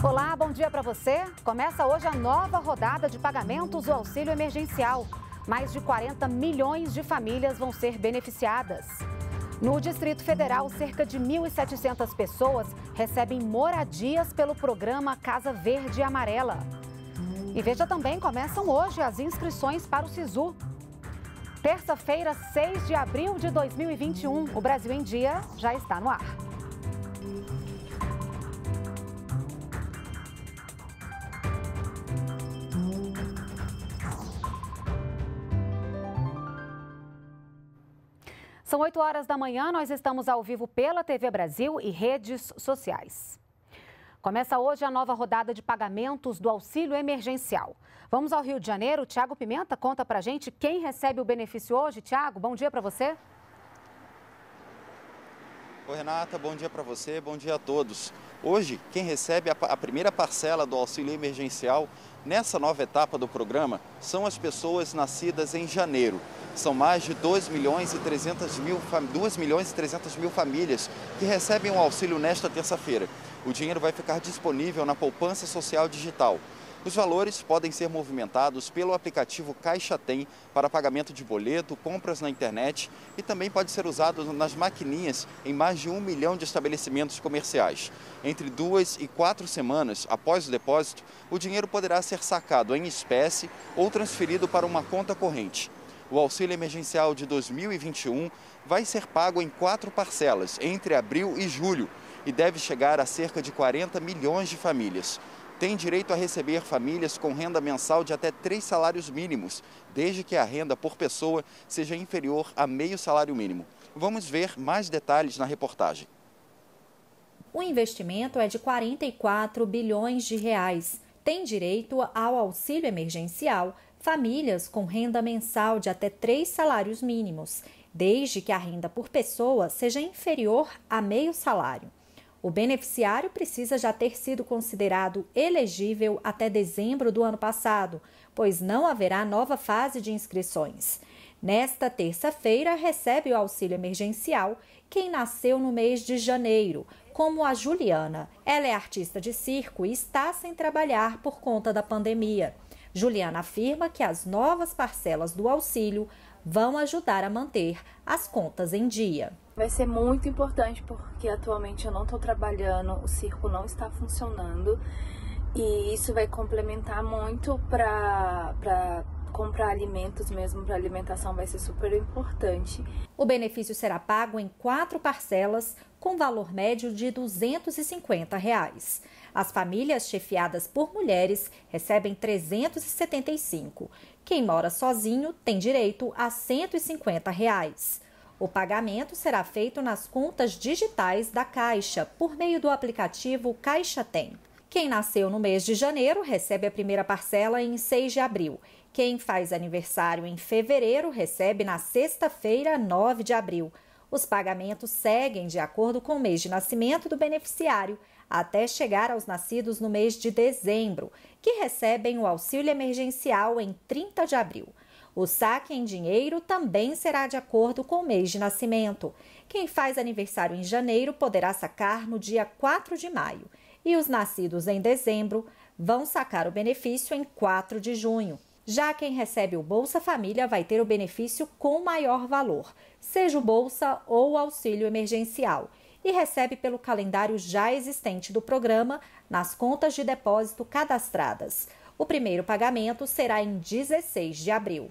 Olá, bom dia para você. Começa hoje a nova rodada de pagamentos do auxílio emergencial. Mais de 40 milhões de famílias vão ser beneficiadas. No Distrito Federal, cerca de 1.700 pessoas recebem moradias pelo programa Casa Verde e Amarela. E veja também, começam hoje as inscrições para o SISU. Terça-feira, 6 de abril de 2021, o Brasil em Dia já está no ar. São 8 horas da manhã, nós estamos ao vivo pela TV Brasil e redes sociais. Começa hoje a nova rodada de pagamentos do auxílio emergencial. Vamos ao Rio de Janeiro. Tiago Pimenta conta pra gente quem recebe o benefício hoje. Tiago, bom dia para você. Oi, Renata, bom dia para você, bom dia a todos. Hoje, quem recebe a, a primeira parcela do auxílio emergencial Nessa nova etapa do programa, são as pessoas nascidas em janeiro. São mais de 2 milhões e 300 mil, 2 milhões e 300 mil famílias que recebem o auxílio nesta terça-feira. O dinheiro vai ficar disponível na poupança social digital. Os valores podem ser movimentados pelo aplicativo Caixa Tem para pagamento de boleto, compras na internet e também pode ser usado nas maquininhas em mais de um milhão de estabelecimentos comerciais. Entre duas e quatro semanas após o depósito, o dinheiro poderá ser sacado em espécie ou transferido para uma conta corrente. O auxílio emergencial de 2021 vai ser pago em quatro parcelas entre abril e julho e deve chegar a cerca de 40 milhões de famílias tem direito a receber famílias com renda mensal de até três salários mínimos, desde que a renda por pessoa seja inferior a meio salário mínimo. Vamos ver mais detalhes na reportagem. O investimento é de 44 bilhões de reais. Tem direito ao auxílio emergencial famílias com renda mensal de até três salários mínimos, desde que a renda por pessoa seja inferior a meio salário. O beneficiário precisa já ter sido considerado elegível até dezembro do ano passado, pois não haverá nova fase de inscrições. Nesta terça-feira, recebe o auxílio emergencial quem nasceu no mês de janeiro, como a Juliana. Ela é artista de circo e está sem trabalhar por conta da pandemia. Juliana afirma que as novas parcelas do auxílio vão ajudar a manter as contas em dia. Vai ser muito importante porque atualmente eu não estou trabalhando, o circo não está funcionando e isso vai complementar muito para comprar alimentos mesmo para alimentação vai ser super importante. O benefício será pago em quatro parcelas com valor médio de R$ 250. Reais. As famílias chefiadas por mulheres recebem 375. Quem mora sozinho tem direito a R$ 150. Reais. O pagamento será feito nas contas digitais da Caixa por meio do aplicativo Caixa Tem. Quem nasceu no mês de janeiro recebe a primeira parcela em 6 de abril quem faz aniversário em fevereiro recebe na sexta-feira, 9 de abril. Os pagamentos seguem de acordo com o mês de nascimento do beneficiário, até chegar aos nascidos no mês de dezembro, que recebem o auxílio emergencial em 30 de abril. O saque em dinheiro também será de acordo com o mês de nascimento. Quem faz aniversário em janeiro poderá sacar no dia 4 de maio, e os nascidos em dezembro vão sacar o benefício em 4 de junho. Já quem recebe o Bolsa Família vai ter o benefício com maior valor, seja o Bolsa ou o auxílio emergencial, e recebe pelo calendário já existente do programa nas contas de depósito cadastradas. O primeiro pagamento será em 16 de abril.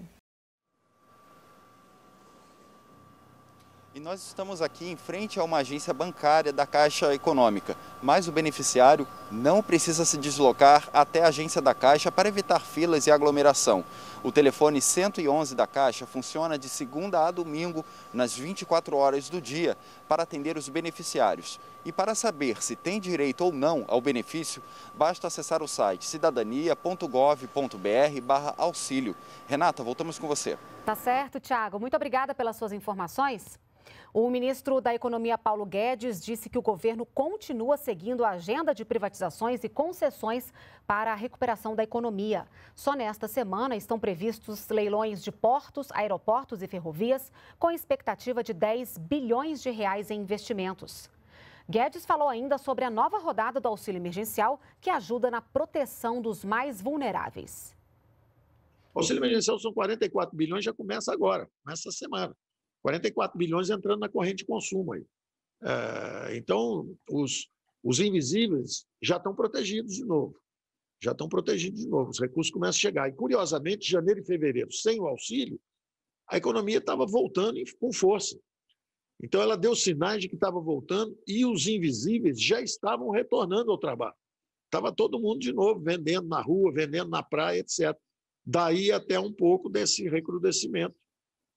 E nós estamos aqui em frente a uma agência bancária da Caixa Econômica, mas o beneficiário não precisa se deslocar até a agência da Caixa para evitar filas e aglomeração. O telefone 111 da Caixa funciona de segunda a domingo, nas 24 horas do dia, para atender os beneficiários. E para saber se tem direito ou não ao benefício, basta acessar o site cidadania.gov.br auxílio. Renata, voltamos com você. Tá certo, Tiago. Muito obrigada pelas suas informações. O ministro da Economia, Paulo Guedes, disse que o governo continua seguindo a agenda de privatizações e concessões para a recuperação da economia. Só nesta semana estão previstos leilões de portos, aeroportos e ferrovias, com expectativa de 10 bilhões de reais em investimentos. Guedes falou ainda sobre a nova rodada do auxílio emergencial, que ajuda na proteção dos mais vulneráveis. O auxílio emergencial são 44 bilhões, já começa agora, nessa semana. 44 bilhões entrando na corrente de consumo aí. É, então, os, os invisíveis já estão protegidos de novo. Já estão protegidos de novo. Os recursos começam a chegar. E, curiosamente, janeiro e fevereiro, sem o auxílio, a economia estava voltando com força. Então, ela deu sinais de que estava voltando e os invisíveis já estavam retornando ao trabalho. Estava todo mundo de novo vendendo na rua, vendendo na praia, etc. Daí até um pouco desse recrudescimento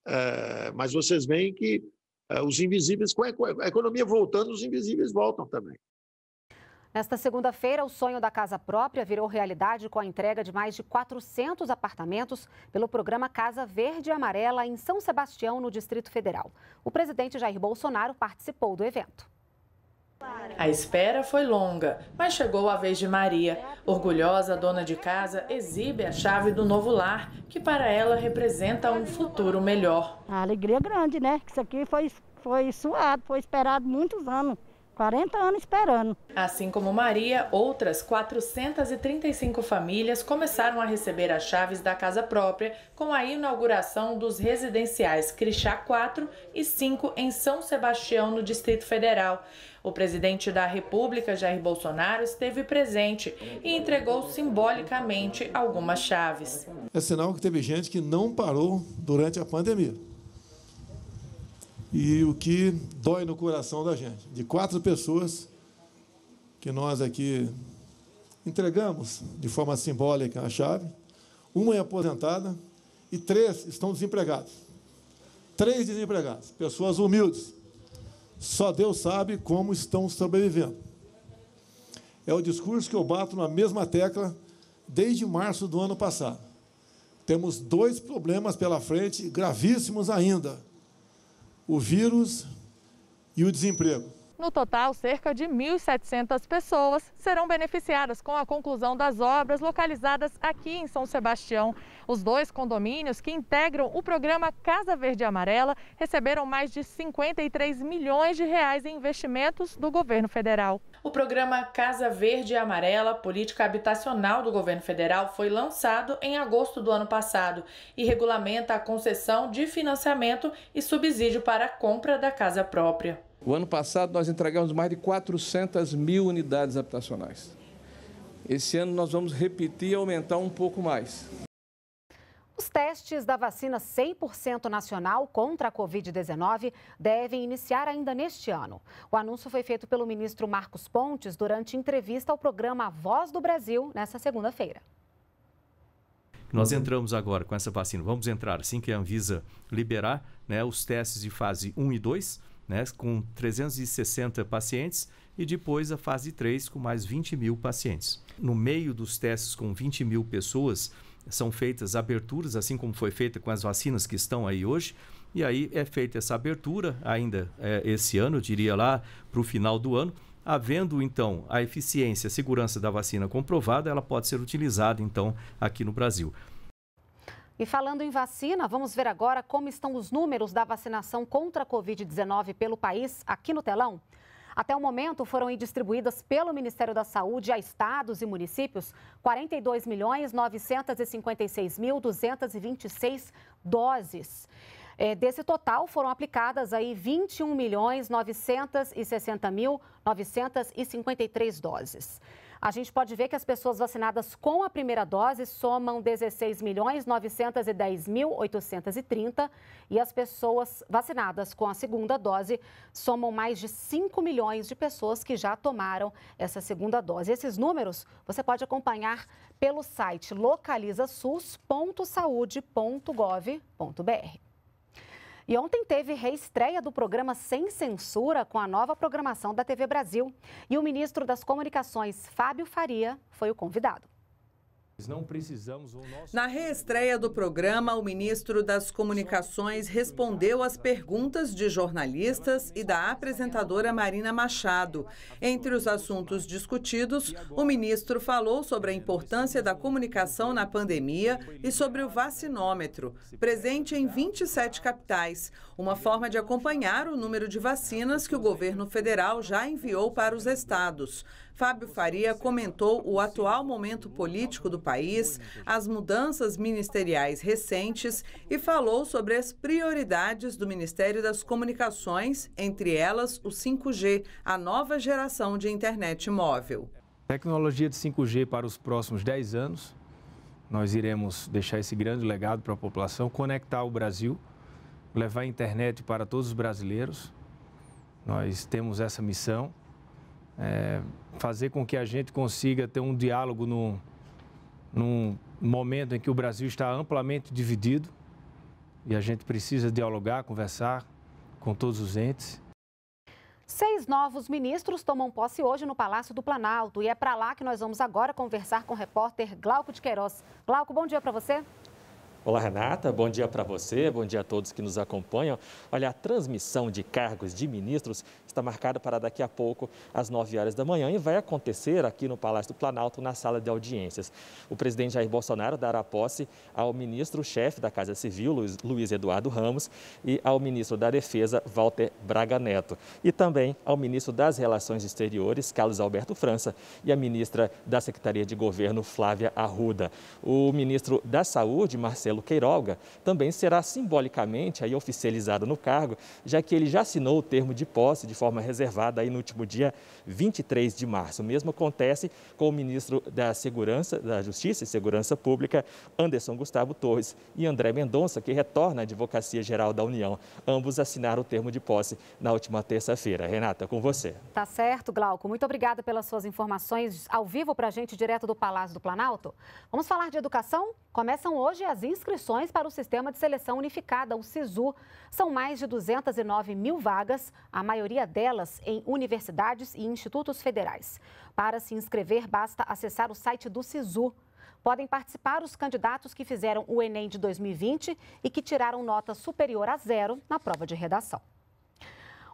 eh, mas vocês veem que eh, os invisíveis, com a economia voltando, os invisíveis voltam também. Nesta segunda-feira, o sonho da casa própria virou realidade com a entrega de mais de 400 apartamentos pelo programa Casa Verde e Amarela em São Sebastião, no Distrito Federal. O presidente Jair Bolsonaro participou do evento. A espera foi longa, mas chegou a vez de Maria. Orgulhosa, a dona de casa exibe a chave do novo lar, que para ela representa um futuro melhor. A alegria é grande, né? Isso aqui foi, foi suado, foi esperado muitos anos. 40 anos esperando. Assim como Maria, outras 435 famílias começaram a receber as chaves da casa própria com a inauguração dos residenciais Crixá 4 e 5 em São Sebastião, no Distrito Federal. O presidente da República, Jair Bolsonaro, esteve presente e entregou simbolicamente algumas chaves. É sinal que teve gente que não parou durante a pandemia e o que dói no coração da gente. De quatro pessoas que nós aqui entregamos de forma simbólica a chave, uma é aposentada e três estão desempregados. Três desempregados, pessoas humildes. Só Deus sabe como estão sobrevivendo. É o discurso que eu bato na mesma tecla desde março do ano passado. Temos dois problemas pela frente, gravíssimos ainda o vírus e o desemprego. No total, cerca de 1.700 pessoas serão beneficiadas com a conclusão das obras localizadas aqui em São Sebastião. Os dois condomínios que integram o programa Casa Verde Amarela receberam mais de 53 milhões de reais em investimentos do governo federal. O programa Casa Verde e Amarela, política habitacional do governo federal, foi lançado em agosto do ano passado e regulamenta a concessão de financiamento e subsídio para a compra da casa própria. O ano passado nós entregamos mais de 400 mil unidades habitacionais. Esse ano nós vamos repetir e aumentar um pouco mais. Os testes da vacina 100% nacional contra a Covid-19 devem iniciar ainda neste ano. O anúncio foi feito pelo ministro Marcos Pontes durante entrevista ao programa Voz do Brasil, nesta segunda-feira. Nós entramos agora com essa vacina, vamos entrar assim que a Anvisa liberar né, os testes de fase 1 e 2 né, com 360 pacientes, e depois a fase 3 com mais 20 mil pacientes. No meio dos testes com 20 mil pessoas, são feitas aberturas, assim como foi feita com as vacinas que estão aí hoje, e aí é feita essa abertura ainda é, esse ano, eu diria lá para o final do ano. Havendo então a eficiência e segurança da vacina comprovada, ela pode ser utilizada então aqui no Brasil. E falando em vacina, vamos ver agora como estão os números da vacinação contra a Covid-19 pelo país, aqui no telão. Até o momento, foram distribuídas pelo Ministério da Saúde a estados e municípios 42 milhões 956 doses. É, desse total, foram aplicadas aí 21 milhões doses. A gente pode ver que as pessoas vacinadas com a primeira dose somam 16 milhões 910 mil 830 e as pessoas vacinadas com a segunda dose somam mais de 5 milhões de pessoas que já tomaram essa segunda dose. Esses números você pode acompanhar pelo site localizasus.saude.gov.br. E ontem teve reestreia do programa Sem Censura com a nova programação da TV Brasil. E o ministro das Comunicações, Fábio Faria, foi o convidado. Na é reestreia do programa, o ministro das Comunicações respondeu tá às perguntas de jornalistas e da apresentadora Marina Machado. Tá Entre os assuntos discutidos, o ministro falou sobre a importância da comunicação na pandemia e sobre o né? vacinômetro, presente em 27 capitais, uma forma de acompanhar o número de né? vacinas que o governo federal já enviou para os estados. Fábio Faria comentou o atual momento político do país, as mudanças ministeriais recentes e falou sobre as prioridades do Ministério das Comunicações, entre elas o 5G, a nova geração de internet móvel. Tecnologia de 5G para os próximos 10 anos. Nós iremos deixar esse grande legado para a população, conectar o Brasil, levar a internet para todos os brasileiros. Nós temos essa missão é, fazer com que a gente consiga ter um diálogo no, num momento em que o Brasil está amplamente dividido e a gente precisa dialogar, conversar com todos os entes. Seis novos ministros tomam posse hoje no Palácio do Planalto e é para lá que nós vamos agora conversar com o repórter Glauco de Queiroz. Glauco, bom dia para você. Olá, Renata. Bom dia para você, bom dia a todos que nos acompanham. Olha, a transmissão de cargos de ministros está marcada para daqui a pouco, às 9 horas da manhã, e vai acontecer aqui no Palácio do Planalto, na sala de audiências. O presidente Jair Bolsonaro dará posse ao ministro-chefe da Casa Civil, Luiz Eduardo Ramos, e ao ministro da Defesa, Walter Braga Neto, e também ao ministro das Relações Exteriores, Carlos Alberto França, e à ministra da Secretaria de Governo, Flávia Arruda. O ministro da Saúde, Marcelo pelo Queiroga, também será simbolicamente aí oficializado no cargo, já que ele já assinou o termo de posse de forma reservada aí no último dia 23 de março. O mesmo acontece com o ministro da Segurança, da Justiça e Segurança Pública, Anderson Gustavo Torres e André Mendonça, que retorna à Advocacia Geral da União. Ambos assinaram o termo de posse na última terça-feira. Renata, com você. Tá certo, Glauco. Muito obrigada pelas suas informações ao vivo para a gente, direto do Palácio do Planalto. Vamos falar de educação? Começam hoje as inscrições inscrições para o Sistema de Seleção Unificada, o SISU. São mais de 209 mil vagas, a maioria delas em universidades e institutos federais. Para se inscrever, basta acessar o site do SISU. Podem participar os candidatos que fizeram o Enem de 2020 e que tiraram nota superior a zero na prova de redação.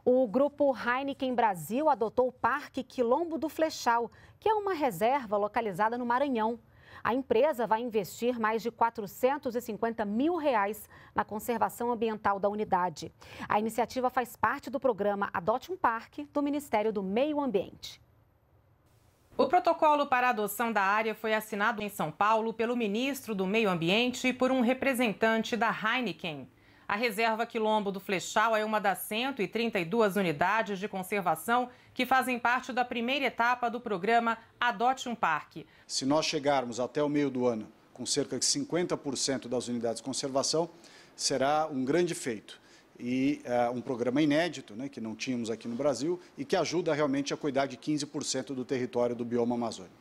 O grupo Heineken Brasil adotou o Parque Quilombo do Flechal, que é uma reserva localizada no Maranhão. A empresa vai investir mais de 450 mil reais na conservação ambiental da unidade. A iniciativa faz parte do programa Adote um Parque do Ministério do Meio Ambiente. O protocolo para a adoção da área foi assinado em São Paulo pelo ministro do Meio Ambiente e por um representante da Heineken. A reserva Quilombo do Flechal é uma das 132 unidades de conservação que fazem parte da primeira etapa do programa Adote um Parque. Se nós chegarmos até o meio do ano com cerca de 50% das unidades de conservação, será um grande feito e uh, um programa inédito, né, que não tínhamos aqui no Brasil, e que ajuda realmente a cuidar de 15% do território do bioma amazônico.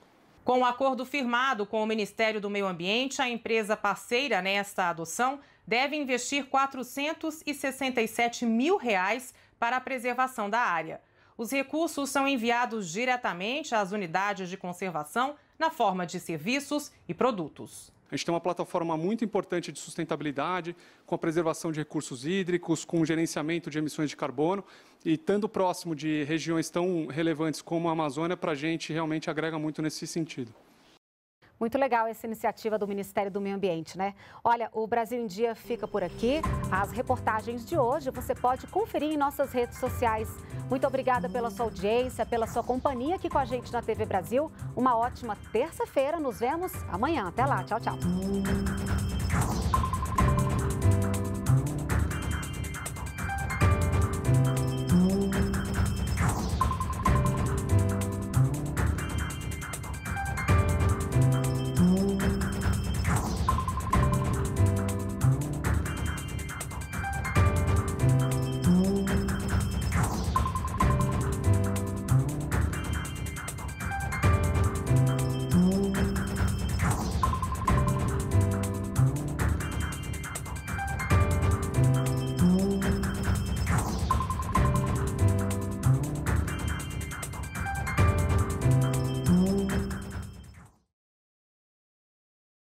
Com o um acordo firmado com o Ministério do Meio Ambiente, a empresa parceira nesta adoção deve investir 467 mil reais para a preservação da área. Os recursos são enviados diretamente às unidades de conservação na forma de serviços e produtos. A gente tem uma plataforma muito importante de sustentabilidade, com a preservação de recursos hídricos, com o gerenciamento de emissões de carbono. E estando próximo de regiões tão relevantes como a Amazônia, para a gente realmente agrega muito nesse sentido. Muito legal essa iniciativa do Ministério do Meio Ambiente, né? Olha, o Brasil em Dia fica por aqui. As reportagens de hoje você pode conferir em nossas redes sociais. Muito obrigada pela sua audiência, pela sua companhia aqui com a gente na TV Brasil. Uma ótima terça-feira. Nos vemos amanhã. Até lá. Tchau, tchau.